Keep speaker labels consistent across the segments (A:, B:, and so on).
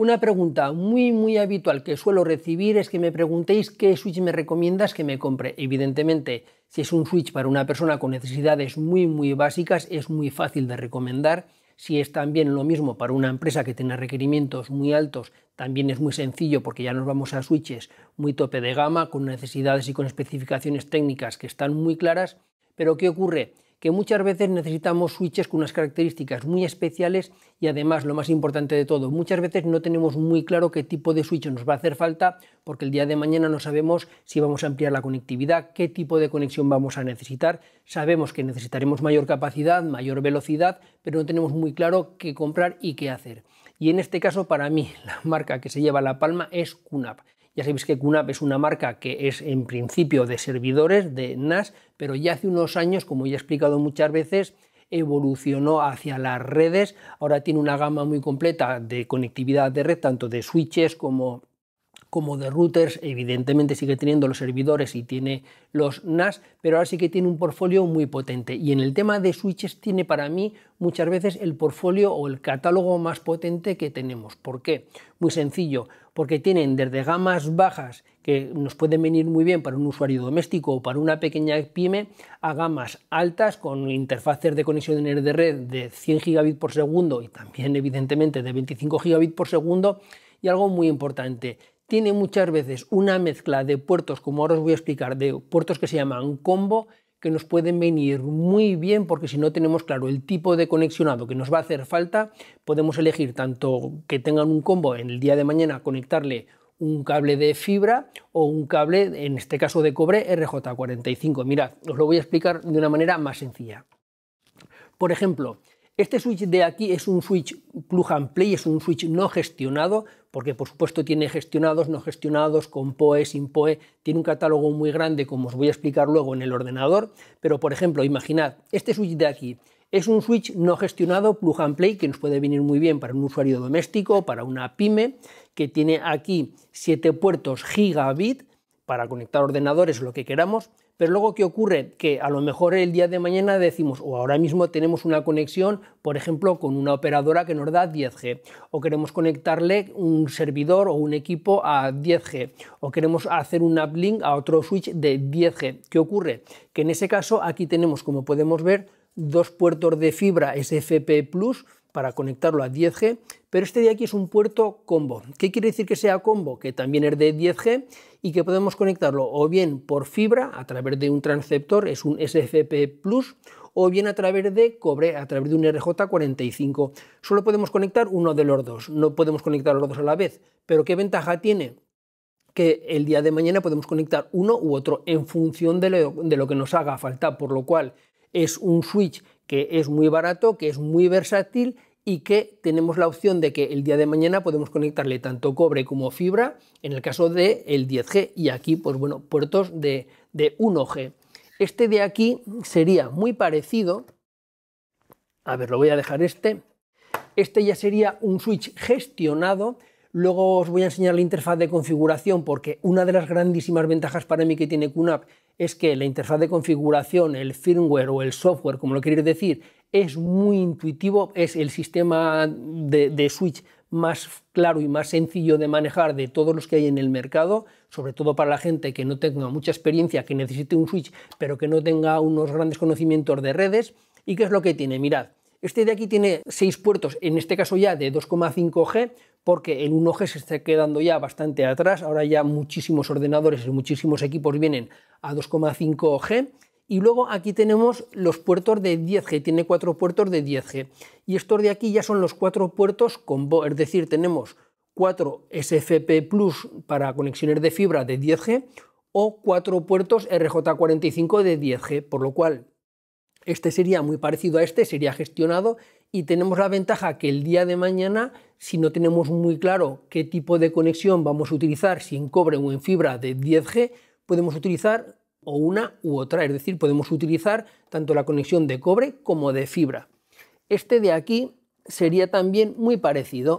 A: Una pregunta muy muy habitual que suelo recibir es que me preguntéis qué Switch me recomiendas que me compre. Evidentemente, si es un Switch para una persona con necesidades muy muy básicas, es muy fácil de recomendar. Si es también lo mismo para una empresa que tiene requerimientos muy altos, también es muy sencillo porque ya nos vamos a switches muy tope de gama, con necesidades y con especificaciones técnicas que están muy claras. Pero ¿qué ocurre? que muchas veces necesitamos switches con unas características muy especiales y además, lo más importante de todo, muchas veces no tenemos muy claro qué tipo de switch nos va a hacer falta porque el día de mañana no sabemos si vamos a ampliar la conectividad, qué tipo de conexión vamos a necesitar. Sabemos que necesitaremos mayor capacidad, mayor velocidad, pero no tenemos muy claro qué comprar y qué hacer. Y en este caso, para mí, la marca que se lleva la palma es QNAP. Ya sabéis que QNAP es una marca que es en principio de servidores, de NAS, pero ya hace unos años, como ya he explicado muchas veces, evolucionó hacia las redes. Ahora tiene una gama muy completa de conectividad de red, tanto de switches como como de routers, evidentemente sigue teniendo los servidores y tiene los NAS, pero ahora sí que tiene un portfolio muy potente. Y en el tema de switches tiene para mí muchas veces el portfolio o el catálogo más potente que tenemos. ¿Por qué? Muy sencillo, porque tienen desde gamas bajas que nos pueden venir muy bien para un usuario doméstico o para una pequeña pyme a gamas altas con interfaces de conexión de red de 100 gigabit por segundo y también evidentemente de 25 gigabit por segundo y algo muy importante tiene muchas veces una mezcla de puertos, como ahora os voy a explicar, de puertos que se llaman combo que nos pueden venir muy bien porque si no tenemos claro el tipo de conexionado que nos va a hacer falta, podemos elegir tanto que tengan un combo en el día de mañana conectarle un cable de fibra o un cable, en este caso de cobre RJ45. Mirad, os lo voy a explicar de una manera más sencilla. Por ejemplo, este switch de aquí es un switch plug and play, es un switch no gestionado, porque por supuesto tiene gestionados, no gestionados, con PoE, sin PoE, tiene un catálogo muy grande, como os voy a explicar luego en el ordenador, pero por ejemplo, imaginad, este switch de aquí es un switch no gestionado, plug and play, que nos puede venir muy bien para un usuario doméstico, para una pyme, que tiene aquí 7 puertos gigabit para conectar ordenadores, lo que queramos, pero luego, ¿qué ocurre? Que a lo mejor el día de mañana decimos, o ahora mismo tenemos una conexión, por ejemplo, con una operadora que nos da 10G, o queremos conectarle un servidor o un equipo a 10G, o queremos hacer un uplink a otro switch de 10G. ¿Qué ocurre? Que en ese caso aquí tenemos, como podemos ver, dos puertos de fibra SFP Plus para conectarlo a 10G, pero este de aquí es un puerto combo. ¿Qué quiere decir que sea combo? Que también es de 10G y que podemos conectarlo o bien por fibra a través de un transceptor, es un SFP Plus, o bien a través de cobre, a través de un RJ45. Solo podemos conectar uno de los dos, no podemos conectar los dos a la vez. Pero ¿qué ventaja tiene? que el día de mañana podemos conectar uno u otro en función de lo, de lo que nos haga falta, por lo cual es un switch que es muy barato, que es muy versátil y que tenemos la opción de que el día de mañana podemos conectarle tanto cobre como fibra en el caso del el 10G y aquí, pues bueno, puertos de, de 1G. Este de aquí sería muy parecido, a ver, lo voy a dejar este, este ya sería un switch gestionado, Luego os voy a enseñar la interfaz de configuración porque una de las grandísimas ventajas para mí que tiene QNAP es que la interfaz de configuración, el firmware o el software, como lo queréis decir, es muy intuitivo, es el sistema de, switch más claro y más sencillo de manejar de todos los que hay en el mercado, sobre todo para la gente que no tenga mucha experiencia, que necesite un switch, pero que no tenga unos grandes conocimientos de redes. ¿Y qué es lo que tiene? Mirad, este de aquí tiene seis puertos, en este caso ya de 2,5G, porque el 1G se está quedando ya bastante atrás, ahora ya muchísimos ordenadores y muchísimos equipos vienen a 2,5G. Y luego aquí tenemos los puertos de 10G, tiene cuatro puertos de 10G. Y estos de aquí ya son los cuatro puertos combo, es decir, tenemos cuatro SFP Plus para conexiones de fibra de 10G o cuatro puertos RJ45 de 10G, por lo cual este sería muy parecido a este, sería gestionado y tenemos la ventaja que el día de mañana, si no tenemos muy claro qué tipo de conexión vamos a utilizar, si en cobre o en fibra de 10G, podemos utilizar o una u otra, es decir, podemos utilizar tanto la conexión de cobre como de fibra. Este de aquí sería también muy parecido.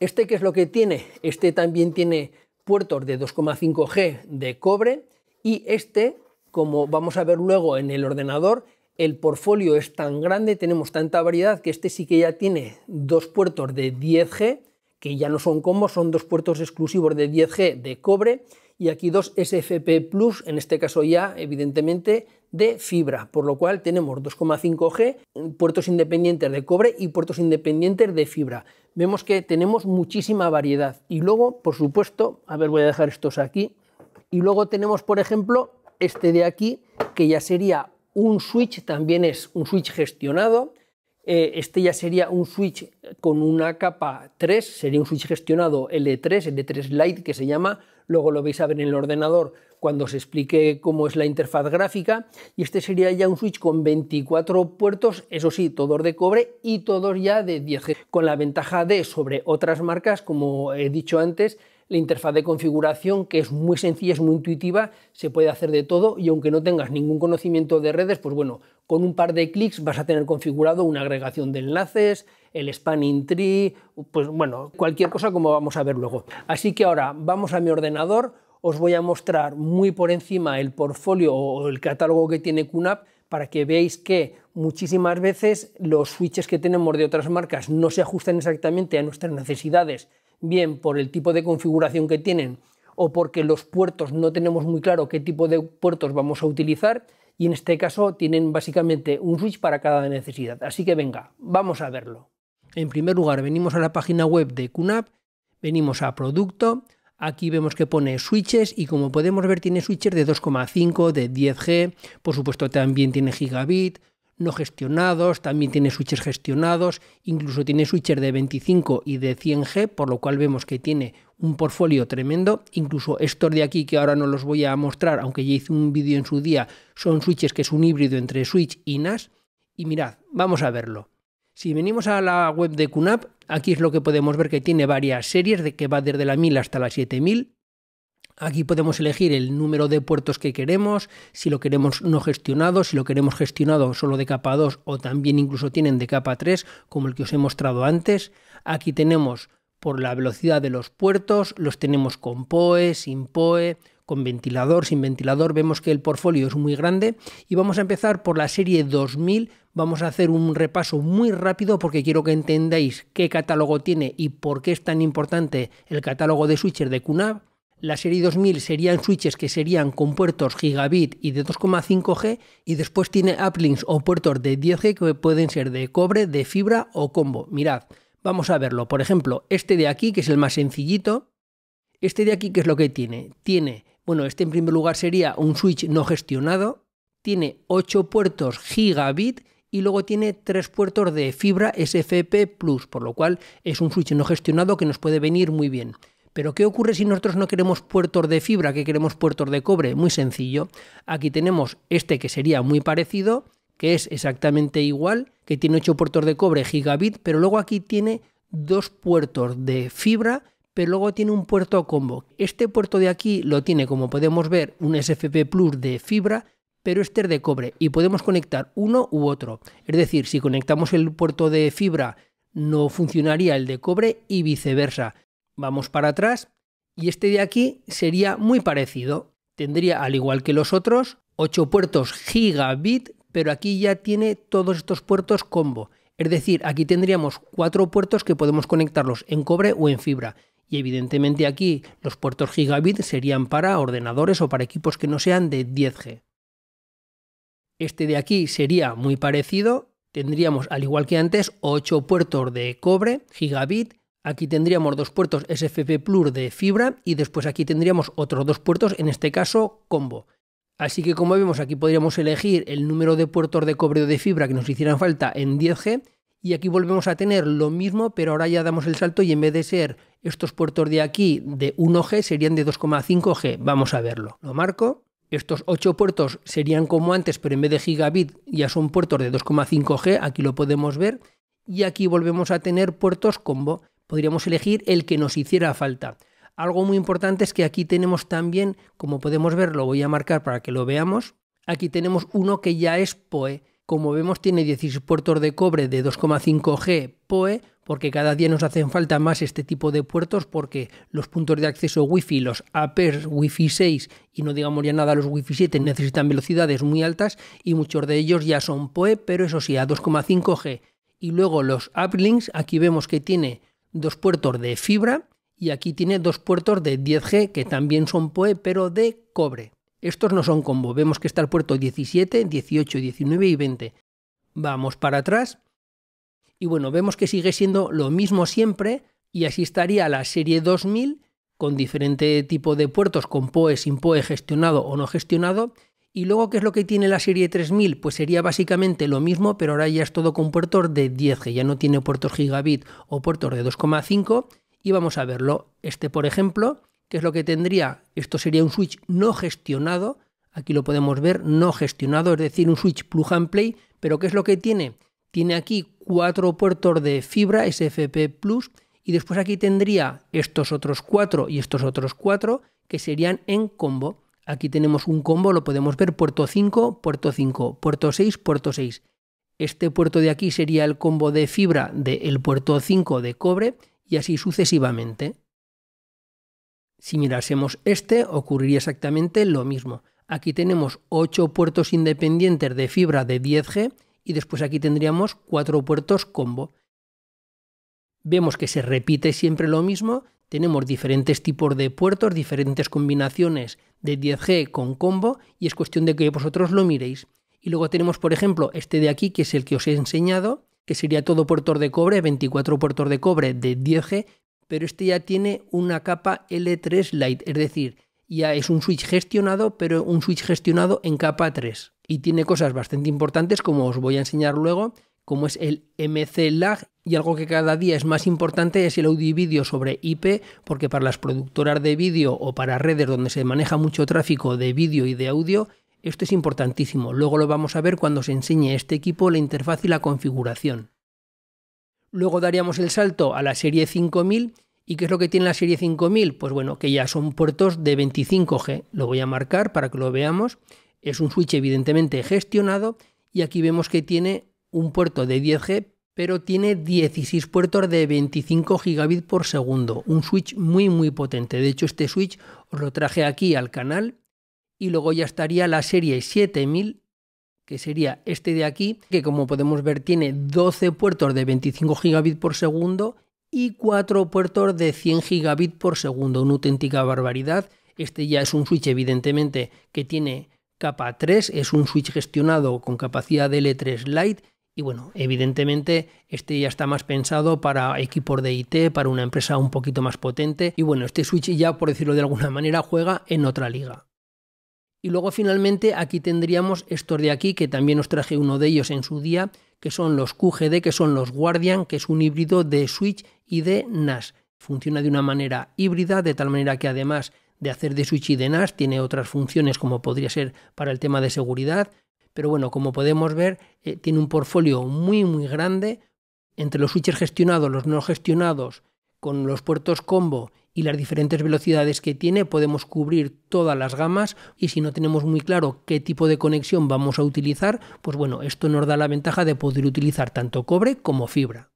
A: Este que es lo que tiene, este también tiene puertos de 2,5G de cobre y este, como vamos a ver luego en el ordenador, el portfolio es tan grande, tenemos tanta variedad que este sí que ya tiene dos puertos de 10G, que ya no son combos, son dos puertos exclusivos de 10G de cobre y aquí dos SFP Plus, en este caso ya evidentemente de fibra, por lo cual tenemos 2,5G, puertos independientes de cobre y puertos independientes de fibra. Vemos que tenemos muchísima variedad y luego, por supuesto, a ver, voy a dejar estos aquí, y luego tenemos, por ejemplo, este de aquí, que ya sería un switch también es un switch gestionado. Eh, este ya sería un switch con una capa 3, sería un switch gestionado L3, L3 Lite que se llama, luego lo vais a ver en el ordenador cuando se explique cómo es la interfaz gráfica, y este sería ya un switch con 24 puertos, eso sí, todos de cobre y todos ya de 10G, con la ventaja de sobre otras marcas, como he dicho antes, la interfaz de configuración, que es muy sencilla, es muy intuitiva, se puede hacer de todo y aunque no tengas ningún conocimiento de redes, pues bueno, con un par de clics vas a tener configurado una agregación de enlaces, el spanning tree, pues bueno, cualquier cosa como vamos a ver luego. Así que ahora vamos a mi ordenador, os voy a mostrar muy por encima el portfolio o el catálogo que tiene QNAP para que veáis que muchísimas veces los switches que tenemos de otras marcas no se ajustan exactamente a nuestras necesidades bien por el tipo de configuración que tienen o porque los puertos no tenemos muy claro qué tipo de puertos vamos a utilizar y en este caso tienen básicamente un switch para cada necesidad. Así que venga, vamos a verlo. En primer lugar, venimos a la página web de QNAP, venimos a producto, Aquí vemos que pone switches y como podemos ver tiene switches de 2,5, de 10G, por supuesto también tiene gigabit, no gestionados, también tiene switches gestionados, incluso tiene switches de 25 y de 100G, por lo cual vemos que tiene un portfolio tremendo. Incluso estos de aquí, que ahora no los voy a mostrar, aunque ya hice un vídeo en su día, son switches que es un híbrido entre switch y NAS. Y mirad, vamos a verlo. Si venimos a la web de QNAP, aquí es lo que podemos ver que tiene varias series, de que va desde la 1000 hasta la 7000. Aquí podemos elegir el número de puertos que queremos, si lo queremos no gestionado, si lo queremos gestionado solo de capa 2 o también incluso tienen de capa 3, como el que os he mostrado antes. Aquí tenemos por la velocidad de los puertos, los tenemos con POE, sin POE, con ventilador, sin ventilador, vemos que el portfolio es muy grande y vamos a empezar por la serie 2000, vamos a hacer un repaso muy rápido porque quiero que entendáis qué catálogo tiene y por qué es tan importante el catálogo de switcher de QNAP la serie 2000 serían switches que serían con puertos gigabit y de 2,5G y después tiene uplinks o puertos de 10G que pueden ser de cobre, de fibra o combo. Mirad, vamos a verlo. Por ejemplo, este de aquí, que es el más sencillito, este de aquí, ¿qué es lo que tiene? Tiene, bueno, este en primer lugar sería un switch no gestionado, tiene 8 puertos gigabit y luego tiene 3 puertos de fibra SFP+, por lo cual es un switch no gestionado que nos puede venir muy bien. Pero ¿qué ocurre si nosotros no queremos puertos de fibra, que queremos puertos de cobre? Muy sencillo. Aquí tenemos este que sería muy parecido, que es exactamente igual, que tiene 8 puertos de cobre gigabit, pero luego aquí tiene dos puertos de fibra, pero luego tiene un puerto combo. Este puerto de aquí lo tiene, como podemos ver, un SFP Plus de fibra, pero este es de cobre y podemos conectar uno u otro. Es decir, si conectamos el puerto de fibra no funcionaría el de cobre y viceversa vamos para atrás y este de aquí sería muy parecido. Tendría, al igual que los otros, 8 puertos gigabit, pero aquí ya tiene todos estos puertos combo. Es decir, aquí tendríamos cuatro puertos que podemos conectarlos en cobre o en fibra. Y evidentemente aquí los puertos gigabit serían para ordenadores o para equipos que no sean de 10G. Este de aquí sería muy parecido. Tendríamos, al igual que antes, 8 puertos de cobre, gigabit, Aquí tendríamos dos puertos SFP Plus de fibra y después aquí tendríamos otros dos puertos, en este caso combo. Así que como vemos aquí podríamos elegir el número de puertos de cobre o de fibra que nos hicieran falta en 10G y aquí volvemos a tener lo mismo pero ahora ya damos el salto y en vez de ser estos puertos de aquí de 1G serían de 2,5G. Vamos a verlo. Lo marco. Estos 8 puertos serían como antes pero en vez de gigabit ya son puertos de 2,5G. Aquí lo podemos ver. Y aquí volvemos a tener puertos combo podríamos elegir el que nos hiciera falta. Algo muy importante es que aquí tenemos también, como podemos ver, lo voy a marcar para que lo veamos, aquí tenemos uno que ya es POE. Como vemos tiene 16 puertos de cobre de 2,5G POE, porque cada día nos hacen falta más este tipo de puertos porque los puntos de acceso Wi-Fi, los APERS Wi-Fi 6 y no digamos ya nada los Wi-Fi 7 necesitan velocidades muy altas y muchos de ellos ya son PoE, pero eso sí, a 2,5G. Y luego los uplinks, aquí vemos que tiene dos puertos de fibra y aquí tiene dos puertos de 10G que también son PoE pero de cobre. Estos no son combo, vemos que está el puerto 17, 18, 19 y 20. Vamos para atrás y bueno, vemos que sigue siendo lo mismo siempre y así estaría la serie 2000 con diferente tipo de puertos con PoE, sin PoE gestionado o no gestionado y luego, ¿qué es lo que tiene la serie 3000? Pues sería básicamente lo mismo, pero ahora ya es todo con puertos de 10, g ya no tiene puertos gigabit o puertos de 2,5. Y vamos a verlo. Este, por ejemplo, ¿qué es lo que tendría? Esto sería un switch no gestionado. Aquí lo podemos ver, no gestionado, es decir, un switch plug and play. Pero ¿qué es lo que tiene? Tiene aquí cuatro puertos de fibra SFP Plus. Y después aquí tendría estos otros cuatro y estos otros cuatro que serían en combo. Aquí tenemos un combo, lo podemos ver, puerto 5, puerto 5, puerto 6, puerto 6. Este puerto de aquí sería el combo de fibra del puerto 5 de cobre y así sucesivamente. Si mirásemos este, ocurriría exactamente lo mismo. Aquí tenemos 8 puertos independientes de fibra de 10G y después aquí tendríamos 4 puertos combo. Vemos que se repite siempre lo mismo, tenemos diferentes tipos de puertos, diferentes combinaciones de 10G con combo y es cuestión de que vosotros lo miréis. Y luego tenemos, por ejemplo, este de aquí, que es el que os he enseñado, que sería todo puertos de cobre, 24 puertos de cobre de 10G, pero este ya tiene una capa L3 Lite, es decir, ya es un switch gestionado, pero un switch gestionado en capa 3. Y tiene cosas bastante importantes, como os voy a enseñar luego, como es el MC Lag y algo que cada día es más importante es el audio y vídeo sobre IP, porque para las productoras de vídeo o para redes donde se maneja mucho tráfico de vídeo y de audio, esto es importantísimo. Luego lo vamos a ver cuando se enseñe este equipo la interfaz y la configuración. Luego daríamos el salto a la serie 5000. ¿Y qué es lo que tiene la serie 5000? Pues bueno, que ya son puertos de 25G. Lo voy a marcar para que lo veamos. Es un switch evidentemente gestionado y aquí vemos que tiene un puerto de 10G, pero tiene 16 puertos de 25 gigabit por segundo, un switch muy muy potente. De hecho, este switch os lo traje aquí al canal y luego ya estaría la serie 7000, que sería este de aquí, que como podemos ver tiene 12 puertos de 25 gigabit por segundo y 4 puertos de 100 gigabit por segundo, una auténtica barbaridad. Este ya es un switch evidentemente que tiene capa 3, es un switch gestionado con capacidad de L3 Lite y bueno, evidentemente este ya está más pensado para equipos de IT, para una empresa un poquito más potente. Y bueno, este Switch ya, por decirlo de alguna manera, juega en otra liga. Y luego finalmente aquí tendríamos estos de aquí, que también os traje uno de ellos en su día, que son los QGD, que son los Guardian, que es un híbrido de Switch y de NAS. Funciona de una manera híbrida, de tal manera que además de hacer de Switch y de NAS, tiene otras funciones como podría ser para el tema de seguridad, pero bueno, como podemos ver, eh, tiene un portfolio muy, muy grande entre los switches gestionados, los no gestionados, con los puertos combo y las diferentes velocidades que tiene, podemos cubrir todas las gamas y si no tenemos muy claro qué tipo de conexión vamos a utilizar, pues bueno, esto nos da la ventaja de poder utilizar tanto cobre como fibra.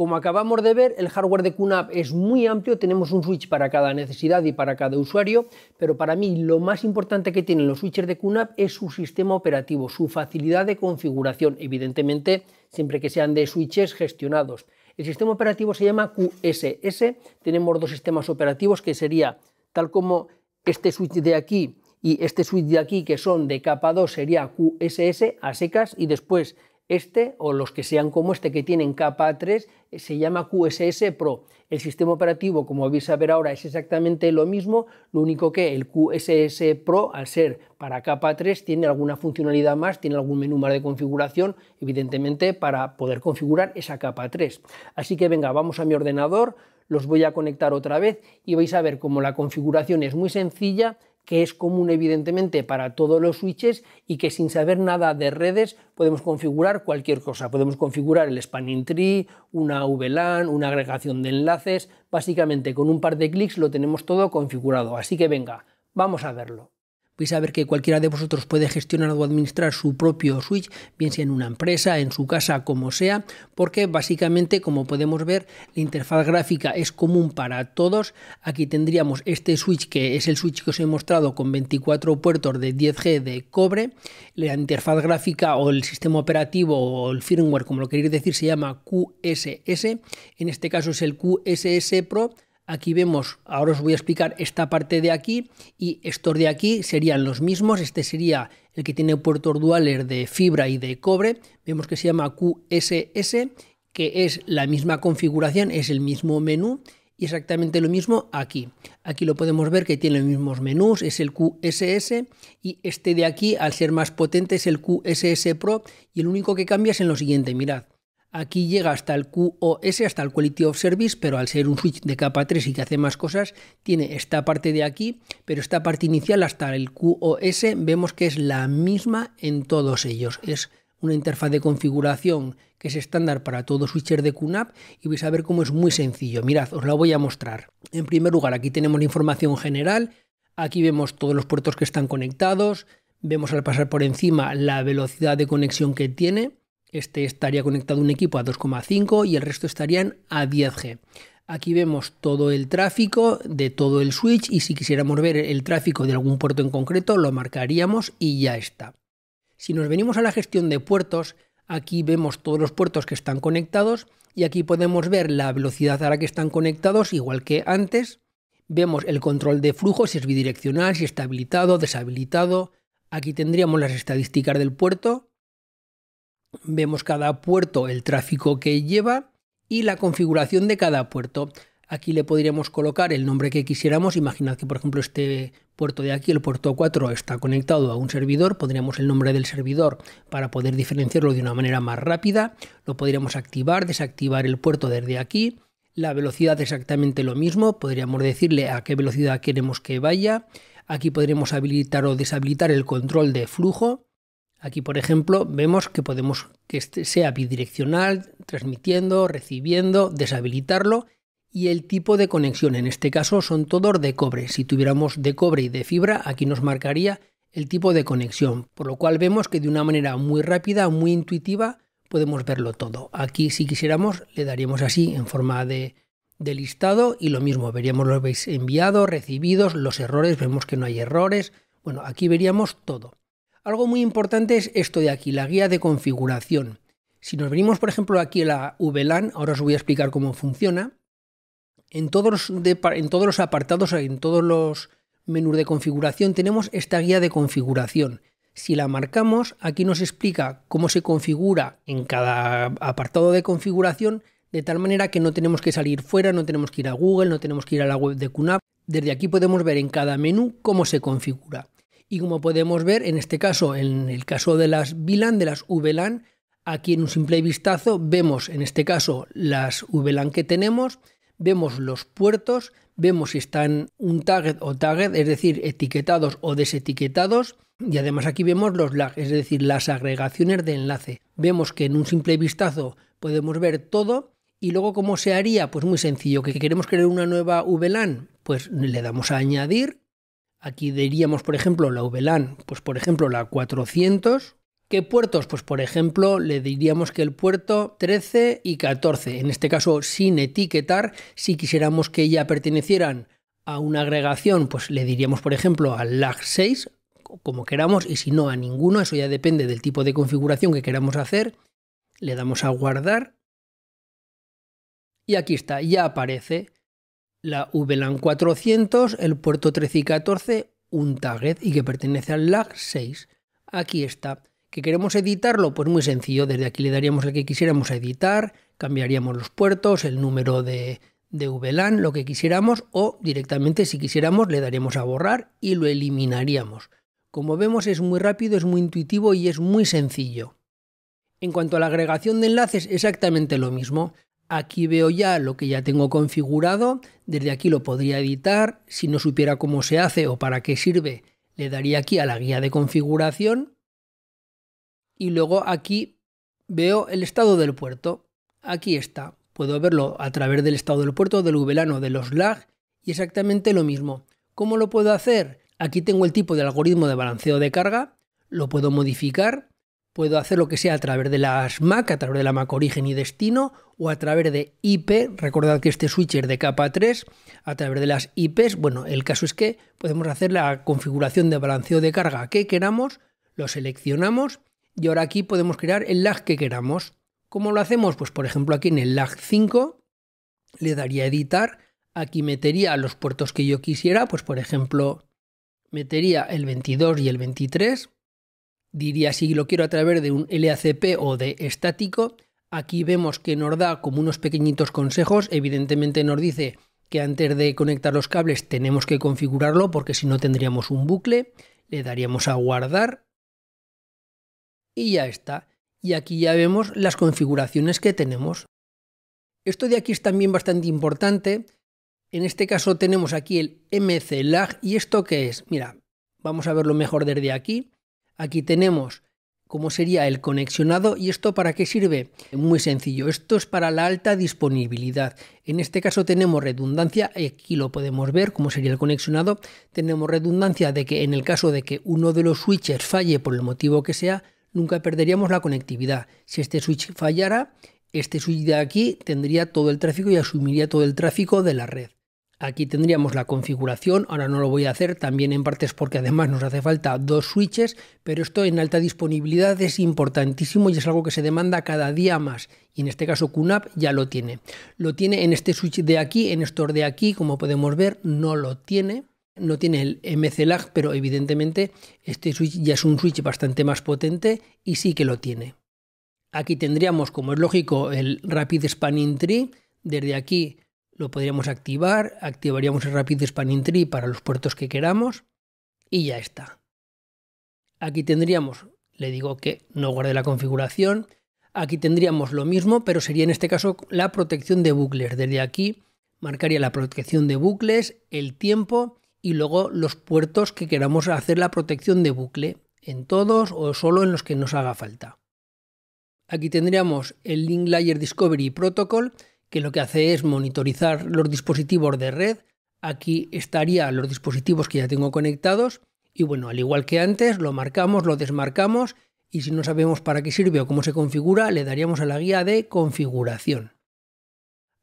A: Como acabamos de ver, el hardware de QNAP es muy amplio, tenemos un switch para cada necesidad y para cada usuario, pero para mí lo más importante que tienen los switches de QNAP es su sistema operativo, su facilidad de configuración, evidentemente siempre que sean de switches gestionados. El sistema operativo se llama QSS, tenemos dos sistemas operativos que sería tal como este switch de aquí y este switch de aquí que son de capa 2 sería QSS a secas y después este o los que sean como este que tienen capa 3 eh, se llama QSS Pro. El sistema operativo, como vais a ver ahora, es exactamente lo mismo, lo único que el QSS Pro, al ser para capa 3, tiene alguna funcionalidad más, tiene algún menú más de configuración, evidentemente, para poder configurar esa capa 3. Así que venga, vamos a mi ordenador, los voy a conectar otra vez y vais a ver como la configuración es muy sencilla, que es común evidentemente para todos los switches y que sin saber nada de redes podemos configurar cualquier cosa. Podemos configurar el spanning tree, una VLAN, una agregación de enlaces. Básicamente con un par de clics lo tenemos todo configurado. Así que venga, vamos a verlo vais a ver que cualquiera de vosotros puede gestionar o administrar su propio switch, bien sea en una empresa, en su casa, como sea, porque básicamente, como podemos ver, la interfaz gráfica es común para todos. Aquí tendríamos este switch, que es el switch que os he mostrado con 24 puertos de 10G de cobre. La interfaz gráfica o el sistema operativo o el firmware, como lo queréis decir, se llama QSS. En este caso es el QSS Pro. Aquí vemos, ahora os voy a explicar esta parte de aquí y estos de aquí serían los mismos. Este sería el que tiene puerto duales de fibra y de cobre. Vemos que se llama QSS, que es la misma configuración, es el mismo menú y exactamente lo mismo aquí. Aquí lo podemos ver que tiene los mismos menús, es el QSS y este de aquí, al ser más potente, es el QSS Pro y el único que cambia es en lo siguiente, mirad. Aquí llega hasta el QoS, hasta el Quality of Service, pero al ser un switch de capa 3 y que hace más cosas, tiene esta parte de aquí, pero esta parte inicial hasta el QoS vemos que es la misma en todos ellos. Es una interfaz de configuración que es estándar para todo switcher de QNAP y vais a ver cómo es muy sencillo. Mirad, os la voy a mostrar. En primer lugar, aquí tenemos la información general, aquí vemos todos los puertos que están conectados, vemos al pasar por encima la velocidad de conexión que tiene, este estaría conectado un equipo a 2,5 y el resto estarían a 10G. Aquí vemos todo el tráfico de todo el switch y si quisiéramos ver el tráfico de algún puerto en concreto lo marcaríamos y ya está. Si nos venimos a la gestión de puertos, aquí vemos todos los puertos que están conectados y aquí podemos ver la velocidad a la que están conectados igual que antes. Vemos el control de flujo, si es bidireccional, si está habilitado, deshabilitado. Aquí tendríamos las estadísticas del puerto Vemos cada puerto, el tráfico que lleva y la configuración de cada puerto. Aquí le podríamos colocar el nombre que quisiéramos. Imaginad que, por ejemplo, este puerto de aquí, el puerto 4, está conectado a un servidor. Pondríamos el nombre del servidor para poder diferenciarlo de una manera más rápida. Lo podríamos activar, desactivar el puerto desde aquí. La velocidad exactamente lo mismo. Podríamos decirle a qué velocidad queremos que vaya. Aquí podremos habilitar o deshabilitar el control de flujo. Aquí, por ejemplo, vemos que podemos que este sea bidireccional, transmitiendo, recibiendo, deshabilitarlo y el tipo de conexión. En este caso son todos de cobre. Si tuviéramos de cobre y de fibra, aquí nos marcaría el tipo de conexión, por lo cual vemos que de una manera muy rápida, muy intuitiva, podemos verlo todo. Aquí si quisiéramos le daríamos así en forma de, listado y lo mismo, veríamos los enviados, recibidos, los errores, vemos que no hay errores. Bueno, aquí veríamos todo algo muy importante es esto de aquí, la guía de configuración. Si nos venimos, por ejemplo, aquí a la VLAN, ahora os voy a explicar cómo funciona. En todos, los apartados, en todos los menús de configuración, tenemos esta guía de configuración. Si la marcamos, aquí nos explica cómo se configura en cada apartado de configuración, de tal manera que no tenemos que salir fuera, no tenemos que ir a Google, no tenemos que ir a la web de QNAP. Desde aquí podemos ver en cada menú cómo se configura. Y como podemos ver, en este caso, en el caso de las VLAN, de las VLAN, aquí en un simple vistazo vemos, en este caso, las VLAN que tenemos, vemos los puertos, vemos si están un target o target, es decir, etiquetados o desetiquetados. Y además aquí vemos los lag, es decir, las agregaciones de enlace. Vemos que en un simple vistazo podemos ver todo. Y luego, ¿cómo se haría? Pues muy sencillo, que queremos crear una nueva VLAN, pues le damos a añadir Aquí diríamos, por ejemplo, la VLAN, pues por ejemplo la 400. ¿Qué puertos? Pues por ejemplo, le diríamos que el puerto 13 y 14, en este caso sin etiquetar, si quisiéramos que ya pertenecieran a una agregación, pues le diríamos, por ejemplo, al lag 6, como queramos, y si no, a ninguno, eso ya depende del tipo de configuración que queramos hacer. Le damos a guardar. Y aquí está, ya aparece la VLAN 400, el puerto 13 y 14, un target y que pertenece al LAG 6. Aquí está. ¿Que queremos editarlo? Pues muy sencillo, desde aquí le daríamos el que quisiéramos editar, cambiaríamos los puertos, el número de, de VLAN, lo que quisiéramos, o directamente si quisiéramos le daríamos a borrar y lo eliminaríamos. Como vemos es muy rápido, es muy intuitivo y es muy sencillo. En cuanto a la agregación de enlaces, exactamente lo mismo. Aquí veo ya lo que ya tengo configurado. Desde aquí lo podría editar. Si no supiera cómo se hace o para qué sirve, le daría aquí a la guía de configuración. Y luego aquí veo el estado del puerto. Aquí está. Puedo verlo a través del estado del puerto, del VLAN de los lag. Y exactamente lo mismo. ¿Cómo lo puedo hacer? Aquí tengo el tipo de algoritmo de balanceo de carga. Lo puedo modificar Puedo hacer lo que sea a través de las MAC, a través de la MAC origen y destino, o a través de IP. Recordad que este switcher de capa 3, a través de las IPs, bueno, el caso es que podemos hacer la configuración de balanceo de carga que queramos, lo seleccionamos y ahora aquí podemos crear el lag que queramos. ¿Cómo lo hacemos? Pues por ejemplo aquí en el lag 5 le daría editar, aquí metería los puertos que yo quisiera, pues por ejemplo metería el 22 y el 23 diría si lo quiero a través de un LACP o de estático. Aquí vemos que nos da como unos pequeñitos consejos, evidentemente nos dice que antes de conectar los cables tenemos que configurarlo porque si no tendríamos un bucle, le daríamos a guardar y ya está. Y aquí ya vemos las configuraciones que tenemos. Esto de aquí es también bastante importante. En este caso tenemos aquí el MC lag y esto qué es. Mira, vamos a verlo mejor desde aquí. Aquí tenemos cómo sería el conexionado y esto para qué sirve. Muy sencillo, esto es para la alta disponibilidad. En este caso tenemos redundancia, aquí lo podemos ver cómo sería el conexionado, tenemos redundancia de que en el caso de que uno de los switches falle por el motivo que sea, nunca perderíamos la conectividad. Si este switch fallara, este switch de aquí tendría todo el tráfico y asumiría todo el tráfico de la red. Aquí tendríamos la configuración, ahora no lo voy a hacer, también en partes porque además nos hace falta dos switches, pero esto en alta disponibilidad es importantísimo y es algo que se demanda cada día más. Y en este caso QNAP ya lo tiene. Lo tiene en este switch de aquí, en estos de aquí, como podemos ver, no lo tiene. No tiene el lag, pero evidentemente este switch ya es un switch bastante más potente y sí que lo tiene. Aquí tendríamos, como es lógico, el Rapid Spanning Tree. Desde aquí lo podríamos activar, activaríamos el Rapid Spanning Tree para los puertos que queramos y ya está. Aquí tendríamos, le digo que no guarde la configuración, aquí tendríamos lo mismo, pero sería en este caso la protección de bucles. Desde aquí marcaría la protección de bucles, el tiempo y luego los puertos que queramos hacer la protección de bucle, en todos o solo en los que nos haga falta. Aquí tendríamos el Link Layer Discovery Protocol, que lo que hace es monitorizar los dispositivos de red. Aquí estaría los dispositivos que ya tengo conectados y bueno, al igual que antes, lo marcamos, lo desmarcamos y si no sabemos para qué sirve o cómo se configura, le daríamos a la guía de configuración.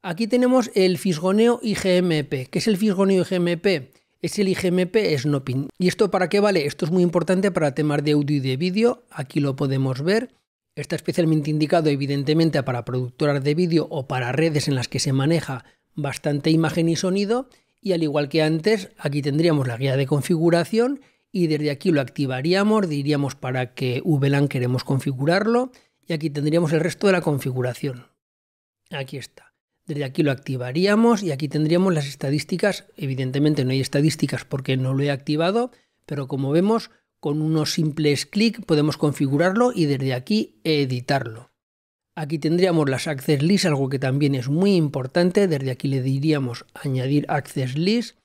A: Aquí tenemos el fisgoneo IGMP. ¿Qué es el fisgoneo IGMP? Es el IGMP Snooping. ¿Y esto para qué vale? Esto es muy importante para temas de audio y de vídeo. Aquí lo podemos ver. Está especialmente indicado evidentemente para productoras de vídeo o para redes en las que se maneja bastante imagen y sonido y al igual que antes aquí tendríamos la guía de configuración y desde aquí lo activaríamos, diríamos para que VLAN queremos configurarlo y aquí tendríamos el resto de la configuración. Aquí está. Desde aquí lo activaríamos y aquí tendríamos las estadísticas. Evidentemente no hay estadísticas porque no lo he activado, pero como vemos con unos simples clic podemos configurarlo y desde aquí editarlo. Aquí tendríamos las access list, algo que también es muy importante. Desde aquí le diríamos añadir access list,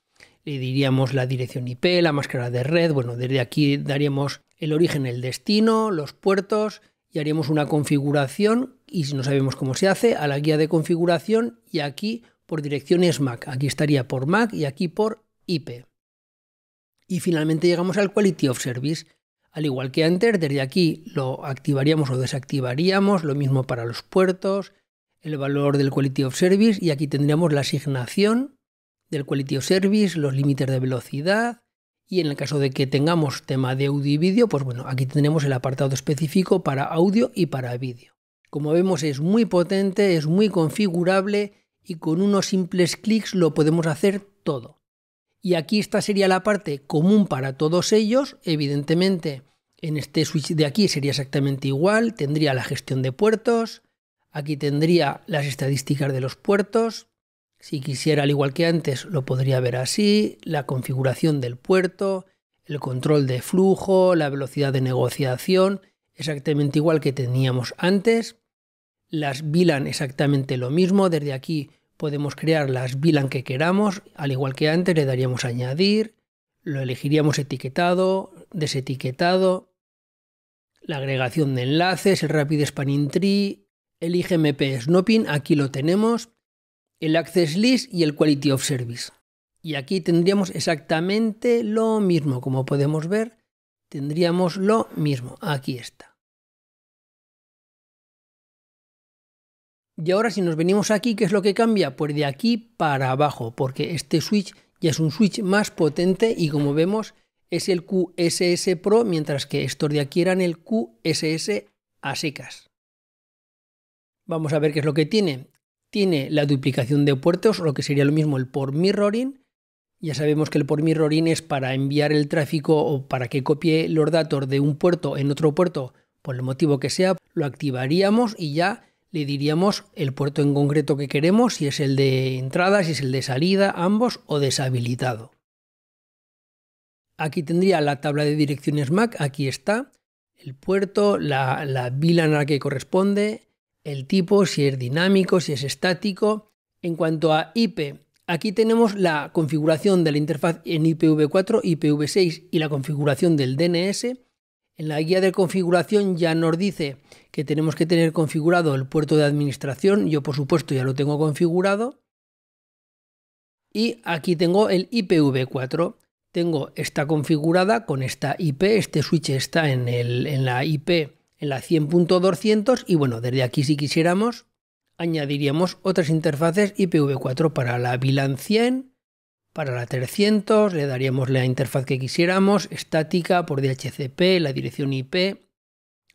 A: le diríamos la dirección IP, la máscara de red. Bueno, desde aquí daríamos el origen, el destino, los puertos y haríamos una configuración. Y si no sabemos cómo se hace, a la guía de configuración y aquí por direcciones MAC. Aquí estaría por MAC y aquí por IP. Y finalmente llegamos al Quality of Service. Al igual que antes, desde aquí lo activaríamos o desactivaríamos, lo mismo para los puertos, el valor del Quality of Service y aquí tendríamos la asignación del Quality of Service, los límites de velocidad y en el caso de que tengamos tema de audio y vídeo, pues bueno, aquí tenemos el apartado específico para audio y para vídeo. Como vemos es muy potente, es muy configurable y con unos simples clics lo podemos hacer todo. Y aquí esta sería la parte común para todos ellos. Evidentemente, en este switch de aquí sería exactamente igual. Tendría la gestión de puertos. Aquí tendría las estadísticas de los puertos. Si quisiera, al igual que antes, lo podría ver así. La configuración del puerto, el control de flujo, la velocidad de negociación, exactamente igual que teníamos antes. Las VLAN exactamente lo mismo. Desde aquí Podemos crear las VLAN que queramos, al igual que antes le daríamos añadir, lo elegiríamos etiquetado, desetiquetado, la agregación de enlaces, el Rapid Spanning Tree, el IGMP Snopping, aquí lo tenemos, el Access List y el Quality of Service. Y aquí tendríamos exactamente lo mismo, como podemos ver, tendríamos lo mismo, aquí está. Y ahora si nos venimos aquí, ¿qué es lo que cambia? Pues de aquí para abajo, porque este switch ya es un switch más potente y como vemos es el QSS Pro, mientras que estos de aquí eran el QSS a secas. Vamos a ver qué es lo que tiene. Tiene la duplicación de puertos, lo que sería lo mismo el por mirroring. Ya sabemos que el por mirroring es para enviar el tráfico o para que copie los datos de un puerto en otro puerto, por el motivo que sea, lo activaríamos y ya le diríamos el puerto en concreto que queremos, si es el de entrada, si es el de salida, ambos o deshabilitado. Aquí tendría la tabla de direcciones MAC, aquí está, el puerto, la, la VLAN a la que corresponde, el tipo, si es dinámico, si es estático. En cuanto a IP, aquí tenemos la configuración de la interfaz en IPv4, IPv6 y la configuración del DNS la guía de configuración ya nos dice que tenemos que tener configurado el puerto de administración. Yo por supuesto ya lo tengo configurado. Y aquí tengo el IPv4. Tengo esta configurada con esta IP. Este switch está en, la IP en la 100.200 y bueno, desde aquí si quisiéramos añadiríamos otras interfaces IPv4 para la VLAN 100 para la 300 le daríamos la interfaz que quisiéramos, estática por DHCP, la dirección IP,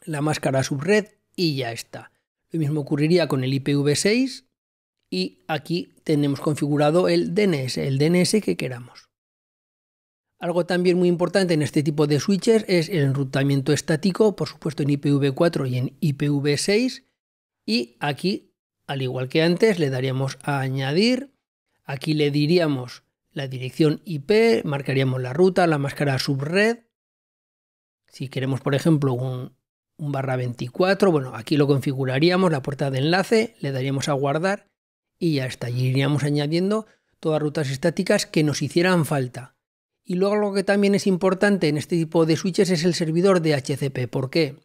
A: la máscara subred y ya está. Lo mismo ocurriría con el IPv6 y aquí tenemos configurado el DNS, el DNS que queramos. Algo también muy importante en este tipo de switches es el enrutamiento estático, por supuesto en IPv4 y en IPv6. Y aquí, al igual que antes, le daríamos a añadir. Aquí le diríamos la dirección IP, marcaríamos la ruta, la máscara subred. Si queremos, por ejemplo, un, barra 24, bueno, aquí lo configuraríamos, la puerta de enlace, le daríamos a guardar y ya está. iríamos añadiendo todas rutas estáticas que nos hicieran falta. Y luego lo que también es importante en este tipo de switches es el servidor de HCP. ¿Por qué?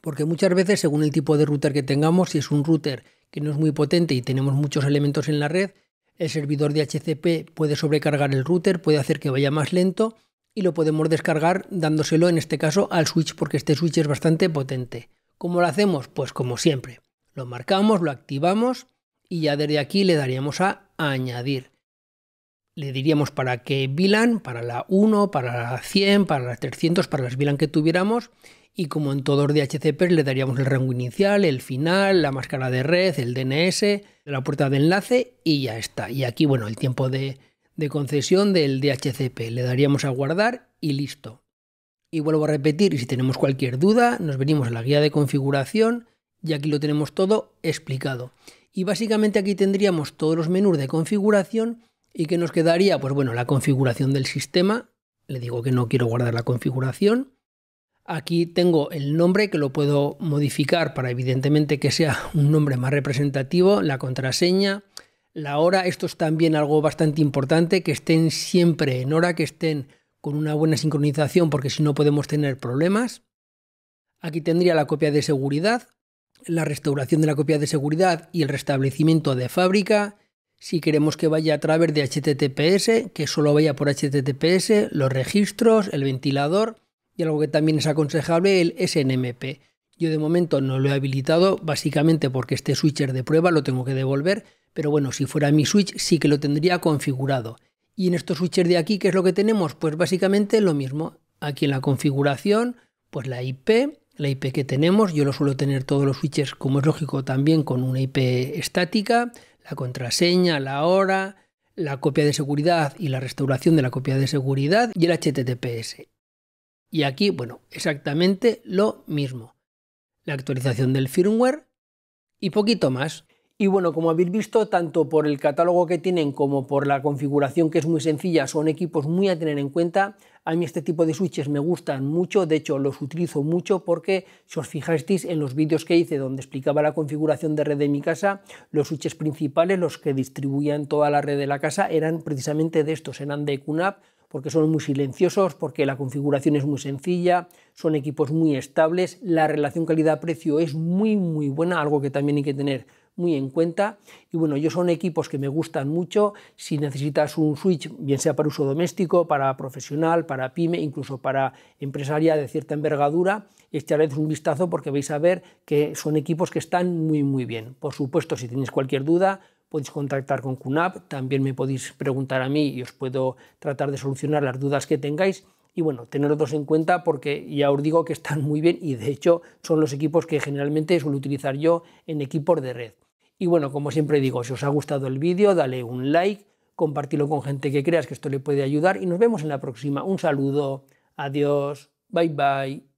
A: Porque muchas veces, según el tipo de router que tengamos, si es un router que no es muy potente y tenemos muchos elementos en la red, el servidor de HCP puede sobrecargar el router, puede hacer que vaya más lento y lo podemos descargar dándoselo en este caso al switch porque este switch es bastante potente. ¿Cómo lo hacemos? Pues como siempre, lo marcamos, lo activamos y ya desde aquí le daríamos a añadir. Le diríamos para qué VLAN, para la 1, para la 100, para las 300, para las VLAN que tuviéramos y como en todos DHCP le daríamos el rango inicial, el final, la máscara de red, el DNS, la puerta de enlace y ya está. Y aquí, bueno, el tiempo de, concesión del DHCP. Le daríamos a guardar y listo. Y vuelvo a repetir, si tenemos cualquier duda, nos venimos a la guía de configuración y aquí lo tenemos todo explicado. Y básicamente aquí tendríamos todos los menús de configuración y que nos quedaría, pues bueno, la configuración del sistema. Le digo que no quiero guardar la configuración. Aquí tengo el nombre que lo puedo modificar para evidentemente que sea un nombre más representativo, la contraseña, la hora, esto es también algo bastante importante, que estén siempre en hora, que estén con una buena sincronización porque si no podemos tener problemas. Aquí tendría la copia de seguridad, la restauración de la copia de seguridad y el restablecimiento de fábrica. Si queremos que vaya a través de HTTPS, que solo vaya por HTTPS, los registros, el ventilador y algo que también es aconsejable, el SNMP. Yo de momento no lo he habilitado, básicamente porque este switcher de prueba lo tengo que devolver, pero bueno, si fuera mi switch sí que lo tendría configurado. Y en estos switchers de aquí, ¿qué es lo que tenemos? Pues básicamente lo mismo. Aquí en la configuración, pues la IP, la IP que tenemos, yo lo suelo tener todos los switches como es lógico, también con una IP estática, la contraseña, la hora, la copia de seguridad y la restauración de la copia de seguridad y el HTTPS. Y aquí, bueno, exactamente lo mismo. La actualización del firmware y poquito más. Y bueno, como habéis visto, tanto por el catálogo que tienen como por la configuración que es muy sencilla, son equipos muy a tener en cuenta. A mí este tipo de switches me gustan mucho, de hecho los utilizo mucho porque si os fijasteis en los vídeos que hice donde explicaba la configuración de red de mi casa, los switches principales, los que distribuían toda la red de la casa, eran precisamente de estos, eran de QNAP, porque son muy silenciosos, porque la configuración es muy sencilla, son equipos muy estables, la relación calidad-precio es muy muy buena, algo que también hay que tener muy en cuenta. Y bueno, yo son equipos que me gustan mucho. Si necesitas un switch, bien sea para uso doméstico, para profesional, para pyme, incluso para empresaria de cierta envergadura, echaréis un vistazo porque vais a ver que son equipos que están muy, muy bien. Por supuesto, si tenéis cualquier duda, podéis contactar con CUNAP, también me podéis preguntar a mí y os puedo tratar de solucionar las dudas que tengáis. Y bueno, tenerlos en cuenta porque ya os digo que están muy bien y de hecho son los equipos que generalmente suelo utilizar yo en equipos de red. Y bueno, como siempre digo, si os ha gustado el vídeo, dale un like, compartirlo con gente que creas que esto le puede ayudar y nos vemos en la próxima. Un saludo, adiós, bye bye.